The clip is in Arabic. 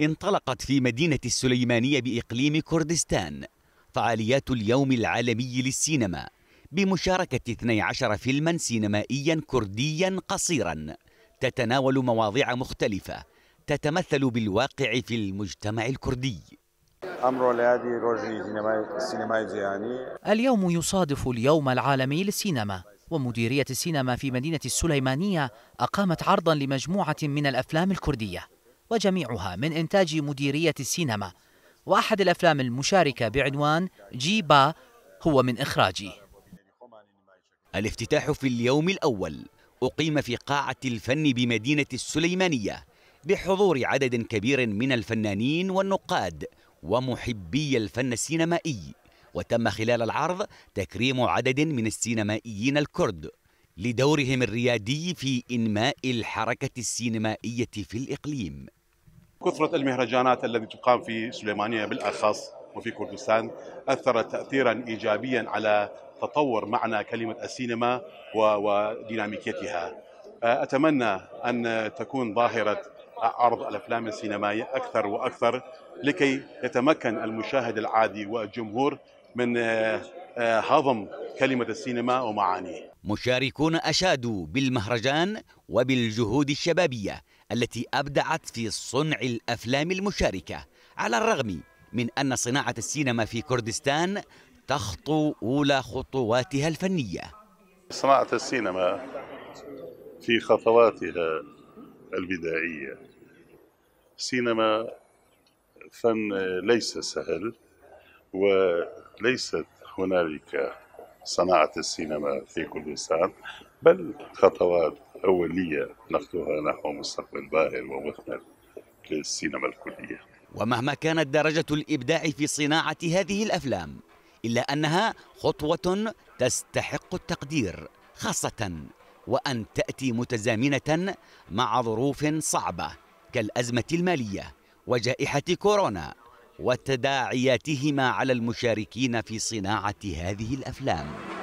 انطلقت في مدينة السليمانية بإقليم كردستان فعاليات اليوم العالمي للسينما بمشاركة 12 فيلما سينمائيا كرديا قصيرا تتناول مواضيع مختلفة تتمثل بالواقع في المجتمع الكردي يعني. اليوم يصادف اليوم العالمي للسينما ومديرية السينما في مدينة السليمانية أقامت عرضا لمجموعة من الأفلام الكردية وجميعها من إنتاج مديرية السينما وأحد الأفلام المشاركة بعنوان جي با هو من إخراجي الافتتاح في اليوم الأول أقيم في قاعة الفن بمدينة السليمانية بحضور عدد كبير من الفنانين والنقاد ومحبي الفن السينمائي وتم خلال العرض تكريم عدد من السينمائيين الكرد لدورهم الريادي في إنماء الحركة السينمائية في الإقليم كثرة المهرجانات التي تقام في سليمانية بالأخص وفي كردستان أثرت تأثيرا إيجابيا على تطور معنى كلمة السينما وديناميكيتها آه، أتمنى أن تكون ظاهرة عرض الأفلام السينمائية أكثر وأكثر لكي يتمكن المشاهد العادي والجمهور من آه، آه، هضم كلمة السينما ومعانيه مشاركون أشادوا بالمهرجان وبالجهود الشبابية التي أبدعت في صنع الأفلام المشاركة على الرغم من أن صناعة السينما في كردستان تخطو أولى خطواتها الفنية صناعة السينما في خطواتها البدائية سينما فن ليس سهل وليست هنالك صناعة السينما في كردستان بل خطوات أولية نخطوها نحو مستقبل باهر ومثمر للسينما الكلية ومهما كانت درجة الإبداع في صناعة هذه الأفلام إلا أنها خطوة تستحق التقدير خاصة وأن تأتي متزامنة مع ظروف صعبة كالأزمة المالية وجائحة كورونا وتداعياتهما على المشاركين في صناعة هذه الأفلام